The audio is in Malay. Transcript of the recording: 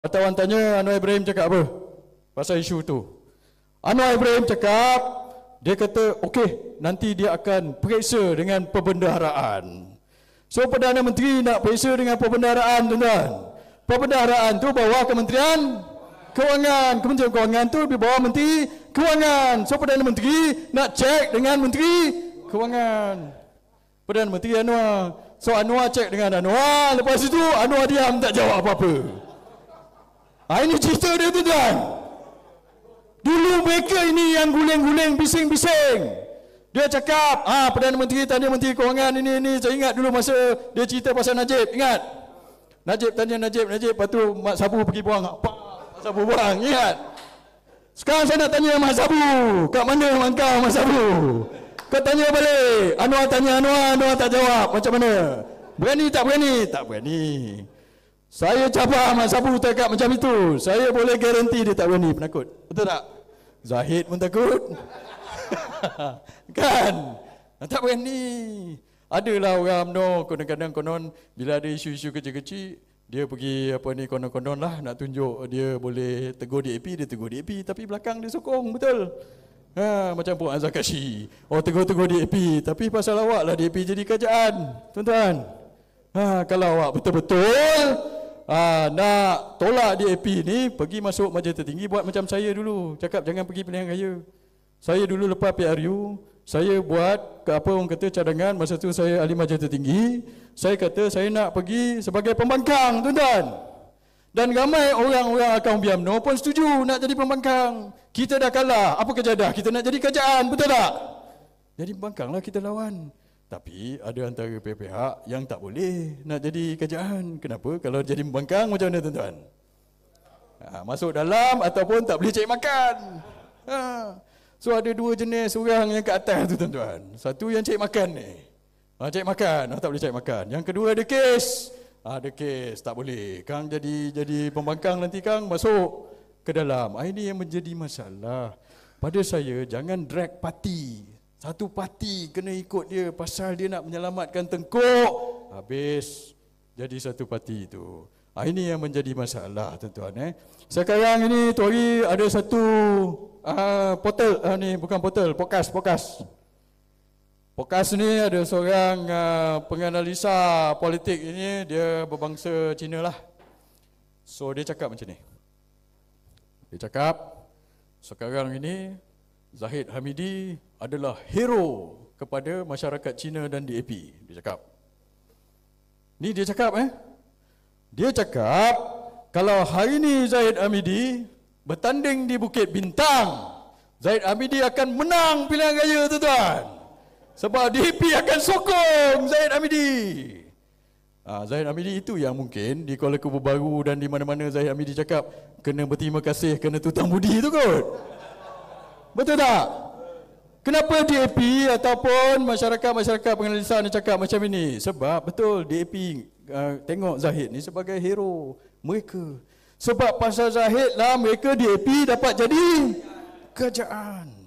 Atau orang tanya Anwar Ibrahim cakap apa pasal isu tu. Anwar Ibrahim cakap, dia kata, okey, nanti dia akan periksa dengan perbendaharaan. So, Perdana Menteri nak periksa dengan perbendaharaan, tuan-tuan. Perbendaharaan tu bawah Kementerian Kewangan. Kementerian Kewangan tu di bawah Menteri Kewangan. So, Perdana Menteri nak cek dengan Menteri Kewangan. Perdana Menteri Anwar. So, Anwar cek dengan Anwar. Lepas itu, Anwar diam, tak jawab apa-apa. Ha, ini cerita dia tu tuan dulu mereka ini yang guling-guling bising-bising dia cakap ah Perdana Menteri tanya Menteri Kewangan ini ini saya ingat dulu masa dia cerita pasal Najib ingat Najib tanya Najib Najib lepas tu Sabu pergi buang apa? Mak Sabu buang ingat sekarang saya nak tanya Mak Sabu kat mana Mak kau Mak Sabu kau tanya balik Anwar tanya Anwar Anwar tak jawab macam mana berani tak berani tak berani saya cabar Mat Sabu tekad macam itu. Saya boleh garanti dia tak berani penakut. Betul tak? Zahid pun takut. kan? Tak berani. Adalah orang UMNO kadang-kadang konon bila ada isu-isu kecil-kecil dia pergi apa ni konon-konon lah nak tunjuk dia boleh tegur DAP, dia tegur DAP tapi belakang dia sokong betul. Ha, macam Puan Azakashi. Oh tegur-tegur DAP tapi pasal awak lah DAP jadi kerajaan. Tuan-tuan. Ha, kalau awak betul-betul Ah, nak tolak DAP ni pergi masuk majlis tertinggi buat macam saya dulu cakap jangan pergi pilihan raya saya dulu lepas PRU saya buat ke apa orang kata cadangan masa tu saya ahli majlis tertinggi saya kata saya nak pergi sebagai pembangkang tuan-tuan dan ramai orang-orang akan biam no pun setuju nak jadi pembangkang kita dah kalah apa kerja kita nak jadi kerajaan betul tak jadi pembangkang lah kita lawan tapi ada antara pihak-pihak yang tak boleh nak jadi kerajaan. Kenapa? Kalau jadi membangkang macam mana tuan-tuan? Ha, masuk dalam ataupun tak boleh cari makan. Ha. So ada dua jenis orang yang kat atas tu tuan-tuan. Satu yang cari makan ni. Ha, cari makan, ha, tak boleh cari makan. Yang kedua ada kes. Ha, ada kes, tak boleh. Kang jadi jadi pembangkang nanti kang masuk ke dalam. Ha, ini yang menjadi masalah. Pada saya, jangan drag parti satu parti kena ikut dia pasal dia nak menyelamatkan tengkuk. Habis jadi satu parti itu. Ha, ini yang menjadi masalah tuan-tuan. Eh. Sekarang ini Tori ada satu uh, portal. Uh, ni, bukan portal, podcast. Podcast, podcast ni ada seorang uh, penganalisa politik ini. Dia berbangsa Cina lah. So dia cakap macam ni. Dia cakap sekarang ini Zahid Hamidi adalah hero kepada masyarakat Cina dan DAP. Dia cakap. Ni dia cakap eh. Dia cakap kalau hari ni Zahid Hamidi bertanding di Bukit Bintang, Zahid Hamidi akan menang pilihan raya tu tuan. Sebab DAP akan sokong Zahid Hamidi. Ah, Zahid Hamidi itu yang mungkin di Kuala Kubu Baru dan di mana-mana Zahid Hamidi cakap kena berterima kasih kena tutang budi itu kot. Betul tak? Kenapa DAP ataupun masyarakat-masyarakat penganalisaan ni cakap macam ini? Sebab betul DAP uh, tengok Zahid ni sebagai hero mereka. Sebab pasal Zahid lah mereka DAP dapat jadi kerajaan.